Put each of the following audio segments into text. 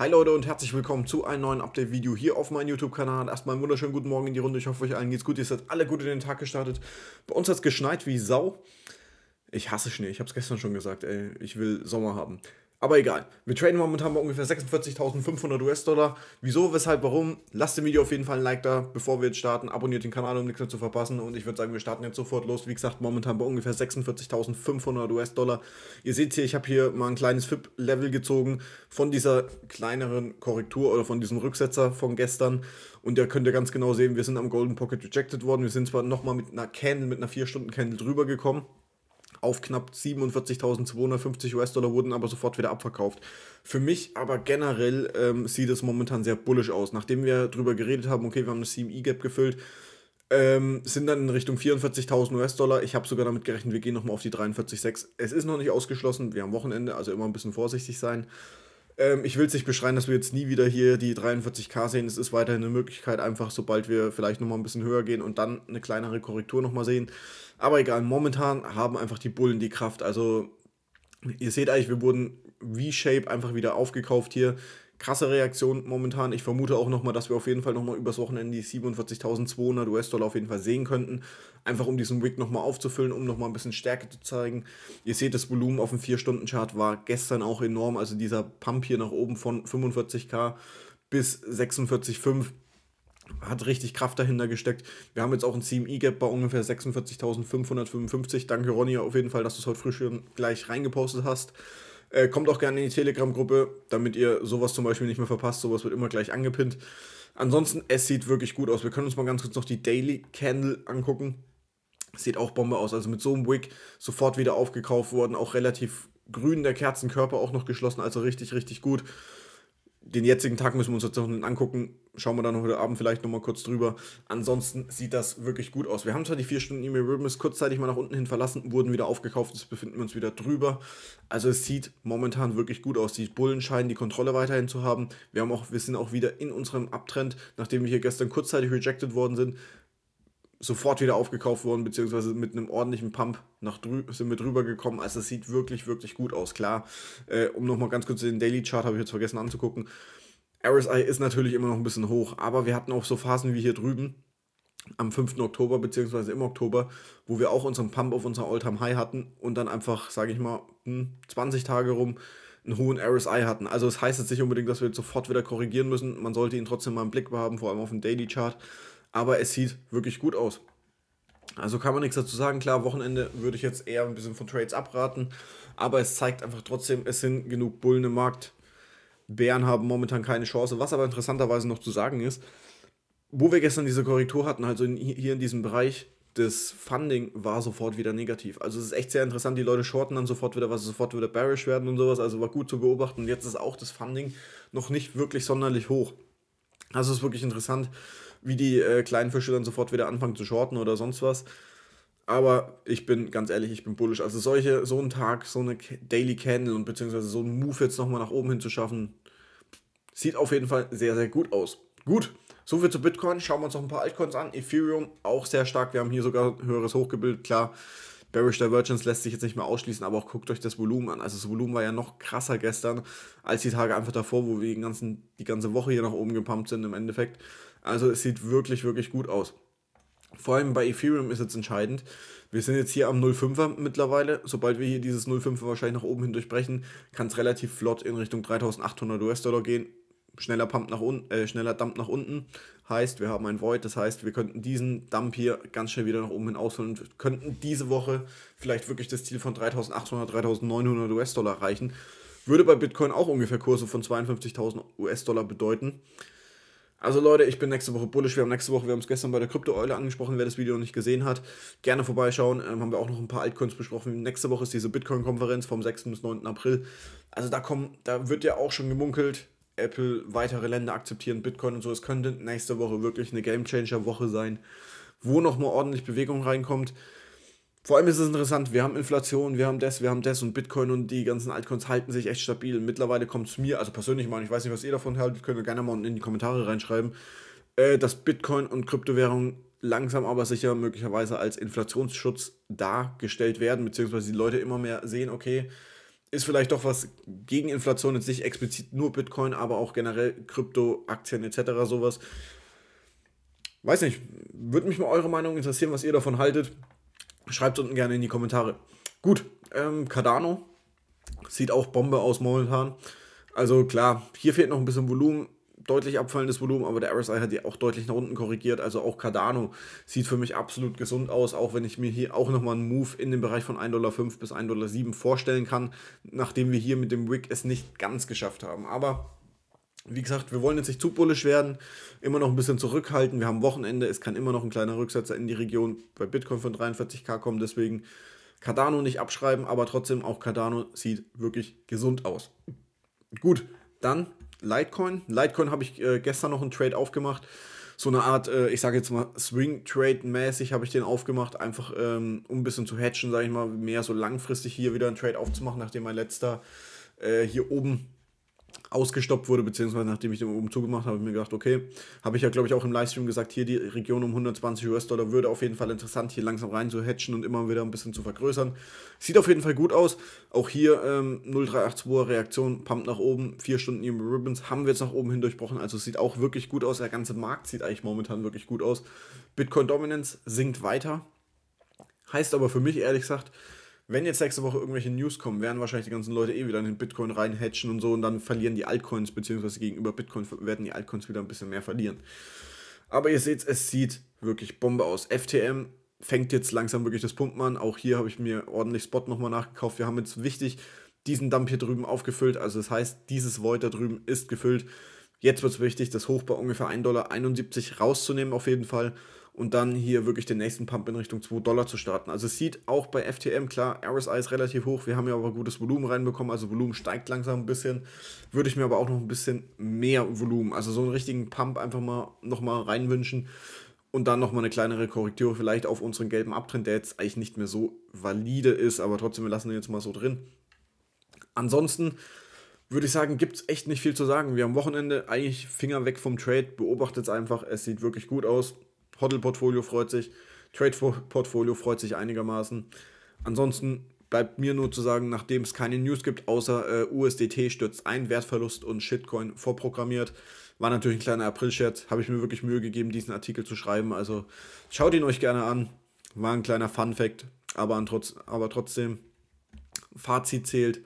Hi Leute und herzlich willkommen zu einem neuen Update-Video hier auf meinem YouTube-Kanal. Erstmal einen wunderschönen guten Morgen in die Runde. Ich hoffe, euch allen geht's gut. Ihr seid alle gut in den Tag gestartet. Bei uns hat es geschneit wie Sau. Ich hasse Schnee, ich habe es gestern schon gesagt, ey. Ich will Sommer haben. Aber egal. Wir traden momentan bei ungefähr 46.500 US-Dollar. Wieso, weshalb, warum? Lasst dem Video auf jeden Fall ein Like da, bevor wir jetzt starten. Abonniert den Kanal, um nichts mehr zu verpassen. Und ich würde sagen, wir starten jetzt sofort los. Wie gesagt, momentan bei ungefähr 46.500 US-Dollar. Ihr seht hier, ich habe hier mal ein kleines FIP-Level gezogen von dieser kleineren Korrektur oder von diesem Rücksetzer von gestern. Und da könnt ihr ganz genau sehen, wir sind am Golden Pocket rejected worden. Wir sind zwar nochmal mit einer Candle, mit einer 4-Stunden-Candle drüber gekommen auf knapp 47.250 US-Dollar, wurden aber sofort wieder abverkauft. Für mich aber generell ähm, sieht es momentan sehr bullisch aus. Nachdem wir darüber geredet haben, okay, wir haben das CME-Gap gefüllt, ähm, sind dann in Richtung 44.000 US-Dollar. Ich habe sogar damit gerechnet, wir gehen nochmal auf die 43,6. Es ist noch nicht ausgeschlossen, wir haben Wochenende, also immer ein bisschen vorsichtig sein. Ähm, ich will es nicht beschreien, dass wir jetzt nie wieder hier die 43k sehen. Es ist weiterhin eine Möglichkeit, einfach sobald wir vielleicht nochmal ein bisschen höher gehen und dann eine kleinere Korrektur nochmal sehen. Aber egal, momentan haben einfach die Bullen die Kraft. Also ihr seht eigentlich, wir wurden V-Shape einfach wieder aufgekauft hier. Krasse Reaktion momentan. Ich vermute auch nochmal, dass wir auf jeden Fall nochmal übers Wochenende die 47.200 US-Dollar auf jeden Fall sehen könnten. Einfach um diesen Wick nochmal aufzufüllen, um nochmal ein bisschen Stärke zu zeigen. Ihr seht, das Volumen auf dem 4-Stunden-Chart war gestern auch enorm. Also dieser Pump hier nach oben von 45k bis 46,5 hat richtig Kraft dahinter gesteckt. Wir haben jetzt auch ein CME-Gap bei ungefähr 46.555. Danke, Ronny, auf jeden Fall, dass du es heute früh schon gleich reingepostet hast. Äh, kommt auch gerne in die Telegram-Gruppe, damit ihr sowas zum Beispiel nicht mehr verpasst. Sowas wird immer gleich angepinnt. Ansonsten, es sieht wirklich gut aus. Wir können uns mal ganz kurz noch die Daily Candle angucken. Sieht auch Bombe aus. Also mit so einem Wig sofort wieder aufgekauft worden. Auch relativ grün der Kerzenkörper auch noch geschlossen. Also richtig, richtig gut den jetzigen Tag müssen wir uns jetzt noch angucken. Schauen wir dann heute Abend vielleicht nochmal kurz drüber. Ansonsten sieht das wirklich gut aus. Wir haben zwar die 4 Stunden E-Mail Rhythmus kurzzeitig mal nach unten hin verlassen, wurden wieder aufgekauft, jetzt befinden wir uns wieder drüber. Also es sieht momentan wirklich gut aus. Die Bullen scheinen die Kontrolle weiterhin zu haben. Wir, haben auch, wir sind auch wieder in unserem Abtrend, nachdem wir hier gestern kurzzeitig rejected worden sind, sofort wieder aufgekauft worden, beziehungsweise mit einem ordentlichen Pump nach sind wir drüber gekommen. Also es sieht wirklich, wirklich gut aus. Klar, äh, um nochmal ganz kurz den Daily Chart, habe ich jetzt vergessen anzugucken. RSI ist natürlich immer noch ein bisschen hoch, aber wir hatten auch so Phasen wie hier drüben am 5. Oktober, beziehungsweise im Oktober, wo wir auch unseren Pump auf unser Alltime high hatten und dann einfach, sage ich mal, 20 hm, Tage rum einen hohen RSI hatten. Also es das heißt jetzt nicht unbedingt, dass wir jetzt sofort wieder korrigieren müssen. Man sollte ihn trotzdem mal im Blick haben, vor allem auf dem Daily Chart aber es sieht wirklich gut aus. Also kann man nichts dazu sagen. Klar, Wochenende würde ich jetzt eher ein bisschen von Trades abraten, aber es zeigt einfach trotzdem, es sind genug Bullen im Markt. Bären haben momentan keine Chance. Was aber interessanterweise noch zu sagen ist, wo wir gestern diese Korrektur hatten, also in, hier in diesem Bereich, das Funding war sofort wieder negativ. Also es ist echt sehr interessant, die Leute shorten dann sofort wieder, was sofort wieder bearish werden und sowas, also war gut zu beobachten. Jetzt ist auch das Funding noch nicht wirklich sonderlich hoch. Also es ist wirklich interessant, wie die äh, kleinen Fische dann sofort wieder anfangen zu shorten oder sonst was. Aber ich bin ganz ehrlich, ich bin bullish. Also solche, so einen Tag, so eine Daily Candle und beziehungsweise so einen Move jetzt nochmal nach oben hin zu schaffen, sieht auf jeden Fall sehr, sehr gut aus. Gut, soviel zu Bitcoin. Schauen wir uns noch ein paar Altcoins an. Ethereum auch sehr stark. Wir haben hier sogar ein höheres Hochgebildet, klar. Bearish Divergence lässt sich jetzt nicht mehr ausschließen, aber auch guckt euch das Volumen an. Also das Volumen war ja noch krasser gestern als die Tage einfach davor, wo wir die, ganzen, die ganze Woche hier nach oben gepumpt sind im Endeffekt. Also es sieht wirklich, wirklich gut aus. Vor allem bei Ethereum ist jetzt entscheidend. Wir sind jetzt hier am 05er mittlerweile. Sobald wir hier dieses 05er wahrscheinlich nach oben hin durchbrechen, kann es relativ flott in Richtung 3800 US-Dollar gehen schneller Pump nach unten, äh, schneller Dump nach unten. Heißt, wir haben ein Void, das heißt, wir könnten diesen Dump hier ganz schnell wieder nach oben hin ausholen und könnten diese Woche vielleicht wirklich das Ziel von 3800, 3900 US-Dollar erreichen. Würde bei Bitcoin auch ungefähr Kurse von 52.000 US-Dollar bedeuten. Also Leute, ich bin nächste Woche bullish. Wir haben nächste Woche, wir haben es gestern bei der Krypto-Eule angesprochen, wer das Video noch nicht gesehen hat, gerne vorbeischauen. Ähm, haben wir auch noch ein paar Altcoins besprochen. Nächste Woche ist diese Bitcoin-Konferenz vom 6. bis 9. April. Also da kommen, da wird ja auch schon gemunkelt, Apple weitere Länder akzeptieren Bitcoin und so. Es könnte nächste Woche wirklich eine gamechanger woche sein, wo nochmal ordentlich Bewegung reinkommt. Vor allem ist es interessant, wir haben Inflation, wir haben das, wir haben das und Bitcoin und die ganzen Altcoins halten sich echt stabil. Mittlerweile kommt es mir, also persönlich mal, ich weiß nicht, was ihr davon haltet, könnt ihr gerne mal in die Kommentare reinschreiben, äh, dass Bitcoin und Kryptowährungen langsam aber sicher möglicherweise als Inflationsschutz dargestellt werden, beziehungsweise die Leute immer mehr sehen, okay, ist vielleicht doch was gegen Inflation, jetzt nicht explizit nur Bitcoin, aber auch generell Krypto, Aktien etc. sowas. Weiß nicht, würde mich mal eure Meinung interessieren, was ihr davon haltet. Schreibt unten gerne in die Kommentare. Gut, ähm, Cardano sieht auch Bombe aus momentan. Also klar, hier fehlt noch ein bisschen Volumen deutlich abfallendes Volumen, aber der RSI hat ja auch deutlich nach unten korrigiert. Also auch Cardano sieht für mich absolut gesund aus, auch wenn ich mir hier auch nochmal einen Move in den Bereich von 1,5 bis 1,7 vorstellen kann, nachdem wir hier mit dem Wick es nicht ganz geschafft haben. Aber wie gesagt, wir wollen jetzt nicht zu bullisch werden, immer noch ein bisschen zurückhalten. Wir haben Wochenende, es kann immer noch ein kleiner Rücksetzer in die Region bei Bitcoin von 43k kommen, deswegen Cardano nicht abschreiben, aber trotzdem auch Cardano sieht wirklich gesund aus. Gut, dann Litecoin. Litecoin habe ich äh, gestern noch einen Trade aufgemacht. So eine Art, äh, ich sage jetzt mal, Swing-Trade-mäßig habe ich den aufgemacht, einfach ähm, um ein bisschen zu hatchen, sage ich mal, mehr so langfristig hier wieder einen Trade aufzumachen, nachdem mein letzter äh, hier oben ausgestoppt wurde, beziehungsweise nachdem ich den Umzug gemacht habe, habe ich mir gedacht, okay, habe ich ja, glaube ich, auch im Livestream gesagt, hier die Region um 120 US-Dollar würde auf jeden Fall interessant, hier langsam rein zu hatchen und immer wieder ein bisschen zu vergrößern. Sieht auf jeden Fall gut aus. Auch hier ähm, 0382er Reaktion, pumpt nach oben, 4 Stunden im e Ribbons haben wir jetzt nach oben hin durchbrochen, also sieht auch wirklich gut aus. Der ganze Markt sieht eigentlich momentan wirklich gut aus. Bitcoin Dominance sinkt weiter. Heißt aber für mich ehrlich gesagt, wenn jetzt nächste Woche irgendwelche News kommen, werden wahrscheinlich die ganzen Leute eh wieder in den Bitcoin reinhatchen und so und dann verlieren die Altcoins, beziehungsweise gegenüber Bitcoin werden die Altcoins wieder ein bisschen mehr verlieren. Aber ihr seht, es sieht wirklich Bombe aus. FTM fängt jetzt langsam wirklich das Pumpen an. Auch hier habe ich mir ordentlich Spot nochmal nachgekauft. Wir haben jetzt wichtig diesen Dump hier drüben aufgefüllt. Also das heißt, dieses Void da drüben ist gefüllt. Jetzt wird es wichtig, das Hoch bei ungefähr 1,71 Dollar rauszunehmen auf jeden Fall und dann hier wirklich den nächsten Pump in Richtung 2 Dollar zu starten. Also es sieht auch bei FTM, klar, RSI ist relativ hoch, wir haben ja aber gutes Volumen reinbekommen, also Volumen steigt langsam ein bisschen, würde ich mir aber auch noch ein bisschen mehr Volumen, also so einen richtigen Pump einfach mal nochmal reinwünschen und dann nochmal eine kleinere Korrektur vielleicht auf unseren gelben Abtrend, der jetzt eigentlich nicht mehr so valide ist, aber trotzdem, wir lassen den jetzt mal so drin. Ansonsten würde ich sagen, gibt es echt nicht viel zu sagen. Wir haben Wochenende eigentlich Finger weg vom Trade, beobachtet es einfach, es sieht wirklich gut aus. Hoddle-Portfolio freut sich, Trade-Portfolio freut sich einigermaßen. Ansonsten bleibt mir nur zu sagen, nachdem es keine News gibt, außer äh, USDT stürzt ein, Wertverlust und Shitcoin vorprogrammiert. War natürlich ein kleiner April-Scherz, habe ich mir wirklich Mühe gegeben, diesen Artikel zu schreiben. Also schaut ihn euch gerne an. War ein kleiner Fun-Fact, aber, trotz, aber trotzdem, Fazit zählt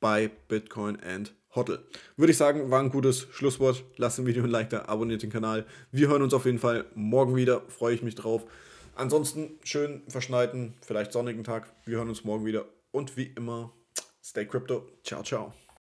bei Bitcoin and Hoddle. Würde ich sagen, war ein gutes Schlusswort. Lasst dem Video ein Like da, abonniert den Kanal. Wir hören uns auf jeden Fall morgen wieder, freue ich mich drauf. Ansonsten schön verschneiten, vielleicht sonnigen Tag. Wir hören uns morgen wieder und wie immer, stay crypto. Ciao, ciao.